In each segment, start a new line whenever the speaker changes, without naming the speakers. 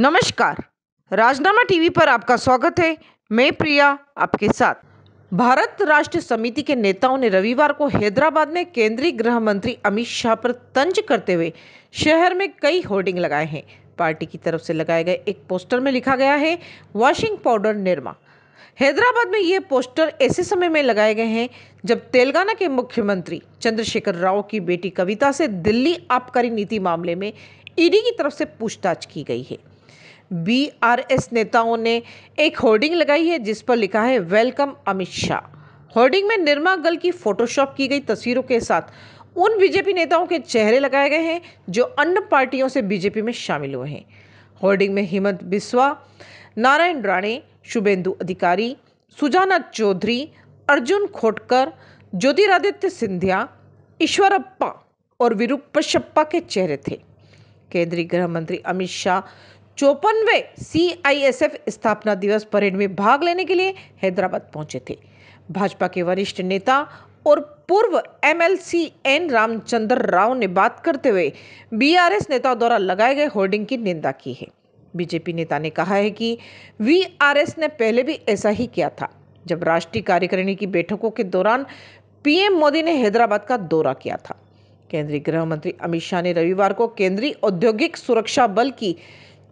नमस्कार राजनामा टीवी पर आपका स्वागत है मैं प्रिया आपके साथ भारत राष्ट्र समिति के नेताओं ने रविवार को हैदराबाद में केंद्रीय गृह मंत्री अमित शाह पर तंज करते हुए शहर में कई होर्डिंग लगाए हैं पार्टी की तरफ से लगाए गए एक पोस्टर में लिखा गया है वॉशिंग पाउडर निर्मा हैदराबाद में ये पोस्टर ऐसे समय में लगाए गए हैं जब तेलंगाना के मुख्यमंत्री चंद्रशेखर राव की बेटी कविता से दिल्ली आबकारी नीति मामले में ईडी की तरफ से पूछताछ की गई है बीआरएस नेताओं ने एक होर्डिंग लगाई है जिस पर लिखा है वेलकम अमित शाह होर्डिंग में निर्मा गल की फोटोशॉप की गई तस्वीरों के साथ उन बीजेपी नेताओं के चेहरे लगाए गए हैं जो अन्य पार्टियों से बीजेपी में शामिल हुए हैं होर्डिंग में हिमंत बिस्वा नारायण राणे शुभेंदु अधिकारी सुजाना चौधरी अर्जुन खोटकर ज्योतिरादित्य सिंधिया ईश्वरप्पा और विरूपशप्पा के चेहरे थे केंद्रीय गृह मंत्री अमित शाह चौपनवे सीआईएसएफ स्थापना दिवस परेड में भाग लेने के लिए हैदराबाद पहुंचे थे भाजपा के वरिष्ठ नेता और पूर्व एमएलसी एन रामचंद्र राव ने बात करते हुए बीआरएस नेताओं द्वारा लगाए गए होर्डिंग की निंदा की है बीजेपी नेता ने कहा है कि वीआरएस ने पहले भी ऐसा ही किया था जब राष्ट्रीय कार्यकारिणी की बैठकों के दौरान पीएम मोदी ने हैदराबाद का दौरा किया था केंद्रीय गृह मंत्री अमित शाह ने रविवार को केंद्रीय औद्योगिक सुरक्षा बल की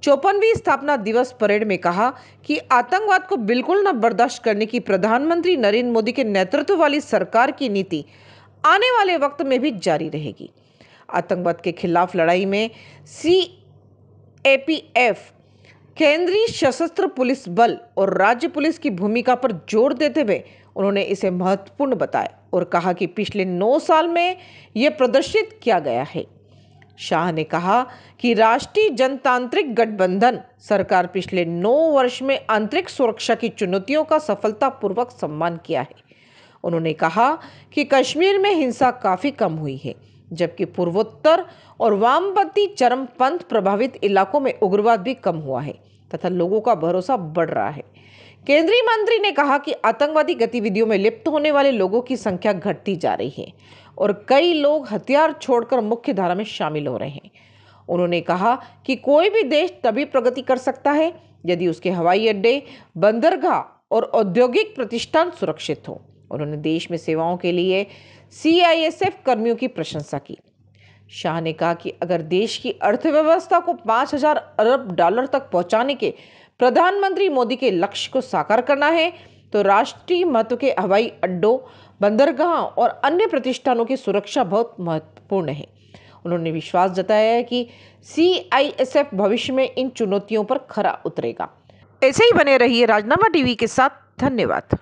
चौपनवीं स्थापना दिवस परेड में कहा कि आतंकवाद को बिल्कुल न बर्दाश्त करने की प्रधानमंत्री नरेंद्र मोदी के नेतृत्व वाली सरकार की नीति आने वाले वक्त में भी जारी रहेगी आतंकवाद के खिलाफ लड़ाई में सी ए पी एफ केंद्रीय सशस्त्र पुलिस बल और राज्य पुलिस की भूमिका पर जोर देते हुए उन्होंने इसे महत्वपूर्ण बताया और कहा कि पिछले नौ साल में यह प्रदर्शित किया गया है शाह ने कहा कि राष्ट्रीय जनतांत्रिक गठबंधन सरकार पिछले नौ वर्ष में आंतरिक सुरक्षा की चुनौतियों का सफलतापूर्वक सम्मान किया है उन्होंने कहा कि कश्मीर में हिंसा काफ़ी कम हुई है जबकि पूर्वोत्तर और वामपंथी चरमपंथ प्रभावित इलाकों में उग्रवाद भी कम हुआ है तथा लोगों का भरोसा बढ़ रहा है केंद्रीय मंत्री ने कहा कि आतंकवादी गतिविधियों में लिप्त होने वाले लोगों की संख्या घटती जा रही है और कई लोग हथियार छोड़कर मुख्य धारा में शामिल हो रहे हैं उन्होंने कहा कि कोई भी देश तभी प्रगति कर सकता है यदि उसके हवाई अड्डे बंदरगाह और औद्योगिक प्रतिष्ठान सुरक्षित हों उन्होंने देश में सेवाओं के लिए सीआईएसएफ कर्मियों की प्रशंसा की शाह ने कहा कि अगर देश की अर्थव्यवस्था को 5000 अरब डॉलर तक पहुंचाने के प्रधानमंत्री मोदी के लक्ष्य को साकार करना है तो राष्ट्रीय महत्व के हवाई अड्डों बंदरगाह और अन्य प्रतिष्ठानों की सुरक्षा बहुत महत्वपूर्ण है उन्होंने विश्वास जताया है कि सी भविष्य में इन चुनौतियों पर खरा उतरेगा ऐसे ही बने रहिए राजनामा टीवी के साथ धन्यवाद